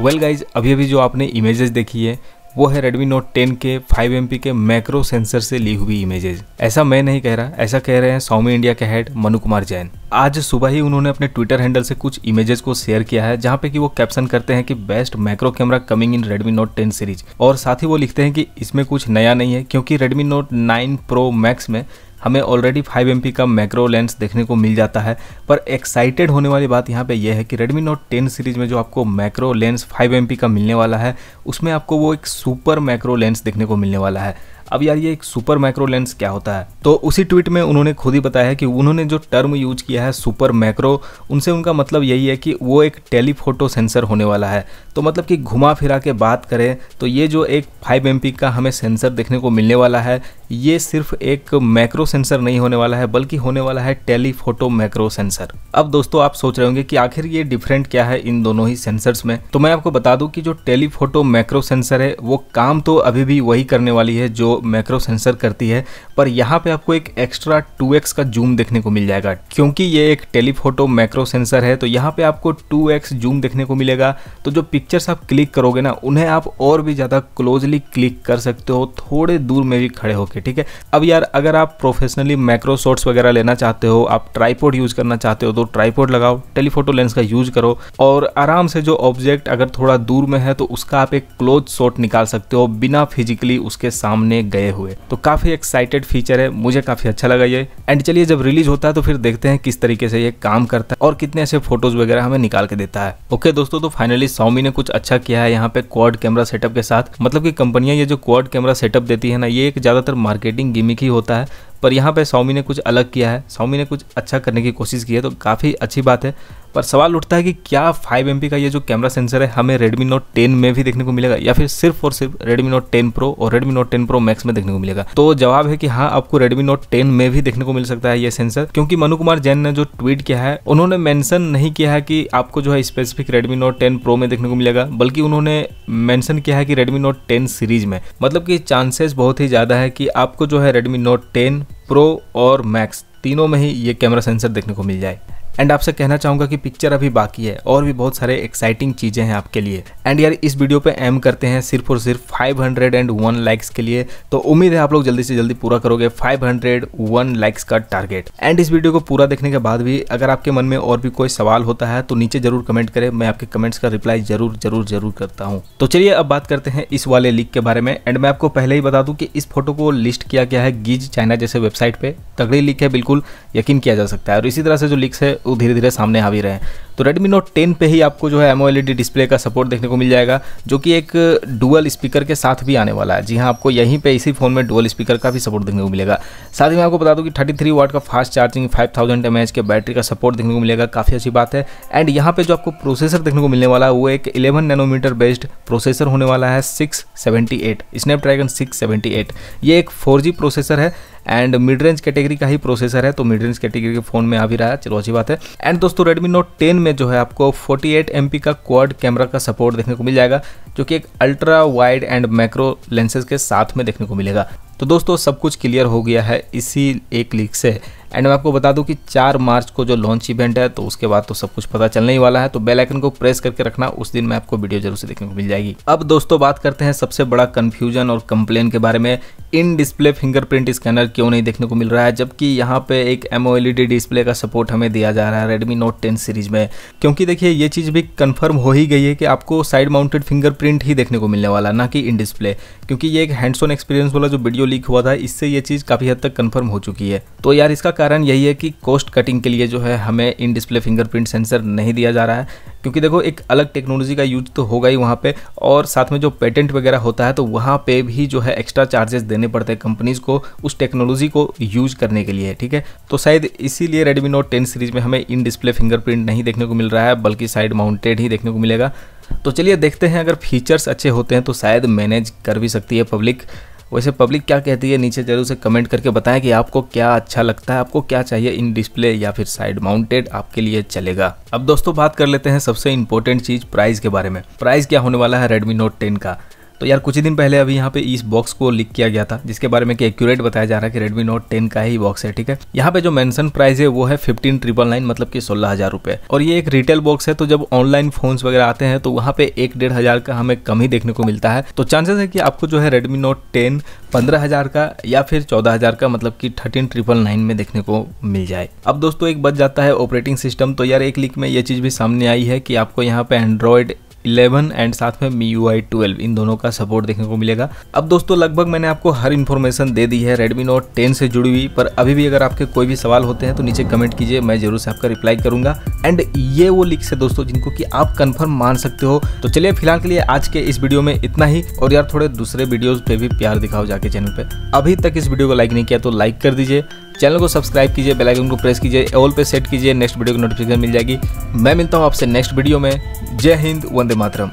well guys अभी अभी जो आपने इमेजेस देखी है वो है Redmi Note 10 के 5MP एम के मैक्रो सेंसर से ली हुई इमेजेस ऐसा मैं नहीं कह रहा ऐसा कह रहे हैं सौमी इंडिया के हेड मनु कुमार जैन आज सुबह ही उन्होंने अपने ट्विटर हैंडल से कुछ इमेजेस को शेयर किया है जहां पे कि वो कैप्शन करते हैं कि best macro camera coming in Redmi Note 10 series और साथ ही वो लिखते हैं कि इसमें कुछ नया नहीं है क्योंकि Redmi Note 9 Pro Max में हमें ऑलरेडी 5 एम का मैक्रो लेंस देखने को मिल जाता है पर एक्साइटेड होने वाली बात यहाँ पे यह है कि Redmi Note 10 सीरीज में जो आपको मैक्रो लेंस 5 एम का मिलने वाला है उसमें आपको वो एक सुपर मैक्रो लेंस देखने को मिलने वाला है अब यार ये एक सुपर मैक्रो लेंस क्या होता है तो उसी ट्वीट में उन्होंने खुद ही बताया है कि उन्होंने जो टर्म यूज किया है सुपर मैक्रो उनसे उनका मतलब यही है कि वो एक टेलीफोटो सेंसर होने वाला है तो मतलब कि घुमा फिरा के बात करें तो ये जो एक फाइव एम का हमें सेंसर देखने को मिलने वाला है ये सिर्फ एक मैक्रो सेंसर नहीं होने वाला है बल्कि होने वाला है टेलीफोटो मैक्रो सेंसर अब दोस्तों आप सोच रहे होंगे कि आखिर ये डिफरेंट क्या है इन दोनों ही सेंसर्स में तो मैं आपको बता दूं कि जो टेलीफोटो मैक्रो सेंसर है वो काम तो अभी भी वही करने वाली है जो मैक्रो सेंसर करती है पर यहाँ पे आपको एक एक्स्ट्रा 2x का जूम देखने को मिल जाएगा क्योंकि ये एक टेलीफोटो मैक्रो सेंसर है तो यहाँ पे आपको 2x जूम देखने को मिलेगा तो जो पिक्चर्स आप क्लिक करोगे ना उन्हें आप और भी ज़्यादा क्लोजली क्लिक कर सकते हो थोड़े दूर में भी खड़े होकर ठीक है अब यार अगर आप प्रोफेशनली मैक्रो वगैरह लेना चाहते हो आप ट्राईपोड यूज़ करना चाहते हो तो ट्राईपोड लगाओ टेलीफोटो लेंस का यूज़ करो और आराम से जो ऑब्जेक्ट अगर थोड़ा दूर में है तो उसका आप एक क्लोज शॉट निकाल सकते हो बिना फिजिकली उसके सामने में गए हुए तो काफी एक्साइटेड फीचर है मुझे काफी अच्छा लगा ये एंड चलिए जब रिलीज होता है तो फिर देखते हैं किस तरीके से ये काम करता है और कितने ऐसे फोटोज वगैरह हमें निकाल के देता है ओके दोस्तों तो फाइनली सौमी ने कुछ अच्छा किया है यहाँ पे क्वाड कैमरा सेटअप के साथ मतलब की कंपनियां ये जो क्वाड कैमरा सेटअप देती है ना ये एक ज्यादातर मार्केटिंग गिमिक ही होता है पर यहाँ पे स्वामी ने कुछ अलग किया है स्वामी ने कुछ अच्छा करने की कोशिश की है तो काफ़ी अच्छी बात है पर सवाल उठता है कि क्या फाइव एम का ये जो कैमरा सेंसर है हमें रेडमी नोट टेन में भी देखने को मिलेगा या फिर सिर्फ और सिर्फ रेडमी नोट टेन प्रो और Redmi note ten pro max में देखने को मिलेगा तो जवाब है कि हाँ आपको रेडमी नोट टेन में भी देखने को मिल सकता है ये सेंसर क्योंकि मनु कुमार जैन ने जो ट्वीट किया है उन्होंने मैंसन नहीं किया है कि आपको जो है specific Redmi note ten pro में देखने को मिलेगा बल्कि उन्होंने मैंसन किया है कि रेडमी नोट टेन सीरीज में मतलब कि चांसेस बहुत ही ज़्यादा है कि आपको जो है रेडमी नोट टेन प्रो और मैक्स तीनों में ही ये कैमरा सेंसर देखने को मिल जाए एंड आपसे कहना चाहूंगा कि पिक्चर अभी बाकी है और भी बहुत सारे एक्साइटिंग चीज़ें हैं आपके लिए एंड यार इस वीडियो पे एम करते हैं सिर्फ और सिर्फ 501 लाइक्स के लिए तो उम्मीद है आप लोग जल्दी से जल्दी पूरा करोगे 501 लाइक्स का टारगेट एंड इस वीडियो को पूरा देखने के बाद भी अगर आपके मन में और भी कोई सवाल होता है तो नीचे जरूर कमेंट करें मैं आपके कमेंट्स का रिप्लाई जरूर जरूर जरूर करता हूँ तो चलिए अब बात करते हैं इस वाले लीक के बारे में एंड मैं आपको पहले ही बता दू की इस फोटो को लिस्ट किया गया है गीज चाइना जैसे वेबसाइट पे तगड़ी लीक है बिल्कुल यकीन किया जा सकता है और इसी तरह से जो लीक्स है वो धीरे धीरे सामने आ भी रहे तो Redmi Note 10 पे ही आपको जो है एमओ डिस्प्ले का सपोर्ट देखने को मिल जाएगा जो कि एक डुअल स्पीकर के साथ भी आने वाला है जी हाँ आपको यहीं पे इसी फ़ोन में डुअल स्पीकर का भी सपोर्ट देखने को मिलेगा साथ ही मैं आपको बता दूं कि 33 वाट का फास्ट चार्जिंग 5000 थाउजेंड के बैटरी का सपोर्ट देखने को मिलेगा काफ़ी अच्छी बात है एंड यहाँ पर जो आपको प्रोसेसर देखने को मिलने वाला है वो एक इलेवन नैनोमीटर बेस्ड प्रोसेसर होने वाला है six seventy eight Snapdragon six seventy eight ये एक फोर जी प्रोसेसर है एंड मिड रेंज कैटेगरी का ही प्रोसेसर है तो मिड रेंज कैटेगरी के फोन में आ भी रहा है चलो अच्छी बात है एंड दोस्तों रेडमी नोट टेन में जो है आपको फोर्टी एट का क्वाड कैमरा का सपोर्ट देखने को मिल जाएगा जो कि एक ultra wide and macro lenses के साथ में देखने को मिलेगा तो दोस्तों सब कुछ क्लियर हो गया है इसी एक लीक से एंड मैं आपको बता दूं कि 4 मार्च को जो लॉन्च इवेंट है तो उसके बाद तो सब कुछ पता चलने ही वाला है तो बेल आइकन को प्रेस करके रखना उस दिन में आपको वीडियो जरूर से देखने को मिल जाएगी अब दोस्तों बात करते हैं सबसे बड़ा कंफ्यूजन और कंप्लेन के बारे में इन डिस्प्ले फिंगरप्रिंट स्कैनर क्यों नहीं देखने को मिल रहा है जबकि यहाँ पे एक एम डिस्प्ले e का सपोर्ट हमें दिया जा रहा है रेडमी नोट टेन सीरीज में क्योंकि देखिए ये चीज़ भी कन्फर्म हो ही गई है कि आपको साइड माउंटेड फिंगरप्रिंट प्रिंट ही देखने को मिलने वाला ना कि इन डिस्प्ले क्योंकि ये एक हैंड्स ऑन एक्सपीरियंस वाला जो वीडियो लीक हुआ था इससे ये चीज़ काफ़ी हद तक कन्फर्म हो चुकी है तो यार इसका कारण यही है कि कॉस्ट कटिंग के लिए जो है हमें इन डिस्प्ले फिंगरप्रिंट सेंसर नहीं दिया जा रहा है क्योंकि देखो एक अलग टेक्नोलॉजी का यूज तो होगा ही वहाँ पे और साथ में जो पेटेंट वगैरह होता है तो वहाँ पे भी जो है एक्स्ट्रा चार्जेस देने पड़ते हैं कंपनीज को उस टेक्नोलॉजी को यूज करने के लिए ठीक है तो शायद इसीलिए रेडमी नोट टेन सीरीज में हमें इन डिस्प्ले फिंगरप्रिंट नहीं देखने को मिल रहा है बल्कि साइड माउंटेड ही देखने को मिलेगा तो चलिए देखते हैं अगर फीचर्स अच्छे होते हैं तो शायद मैनेज कर भी सकती है पब्लिक वैसे पब्लिक क्या कहती है नीचे जरूर से कमेंट करके बताएं कि आपको क्या अच्छा लगता है आपको क्या चाहिए इन डिस्प्ले या फिर साइड माउंटेड आपके लिए चलेगा अब दोस्तों बात कर लेते हैं सबसे इंपॉर्टेंट चीज प्राइस के बारे में प्राइस क्या होने वाला है रेडमी नोट टेन का तो यार कुछ ही दिन पहले अभी यहाँ पे इस बॉक्स को लिक किया गया था जिसके बारे में एक्यूरेट बताया जा रहा है कि Redmi नोट टेन का ही बॉक्स है ठीक है यहाँ पे जो मेंशन प्राइस है वो है फिफ्टीन ट्रिपल नाइन मतलब कि सोलह हजार रुपए और ये एक रिटेल बॉक्स है तो जब ऑनलाइन फोन वगैरह आते हैं तो वहाँ पे एक डेढ़ हजार का हमें कम ही देखने को मिलता है तो चांसेस है कि आपको जो है रेडमी नोट टेन पंद्रह हजार का या फिर चौदह हजार का मतलब कि थर्टीन ट्रिपल नाइन में देखने को मिल जाए अब दोस्तों एक बच जाता है ऑपरेटिंग सिस्टम तो यार एक लीक में ये चीज़ भी सामने आई है कि आपको यहाँ पे एंड्रॉयड 11 एंड साथ में मी यू आई ट्वेल्व इन दोनों का सपोर्ट देखने को मिलेगा अब दोस्तों लगभग मैंने आपको हर इन्फॉर्मेशन दे दी है रेडमी नोट 10 से जुड़ी हुई पर अभी भी अगर आपके कोई भी सवाल होते हैं तो नीचे कमेंट कीजिए मैं जरूर से आपका रिप्लाई करूंगा एंड ये वो लिक्स है दोस्तों जिनको कि आप कन्फर्म मान सकते हो तो चलिए फिलहाल के लिए आज के इस वीडियो में इतना ही और यार थोड़े दूसरे वीडियोज पे भी प्यार दिखाओ जाके चैनल पे अभी तक इस वीडियो को लाइक नहीं किया तो लाइक कर दीजिए चैनल को सब्सक्राइब कीजिए बेल आइकन को प्रेस कीजिए ऑल पे सेट कीजिए नेक्स्ट वीडियो की नोटिफिकेशन मिल जाएगी मैं मिलता हूँ आपसे नेक्स्ट वीडियो में जय हिंद वंदे मातरम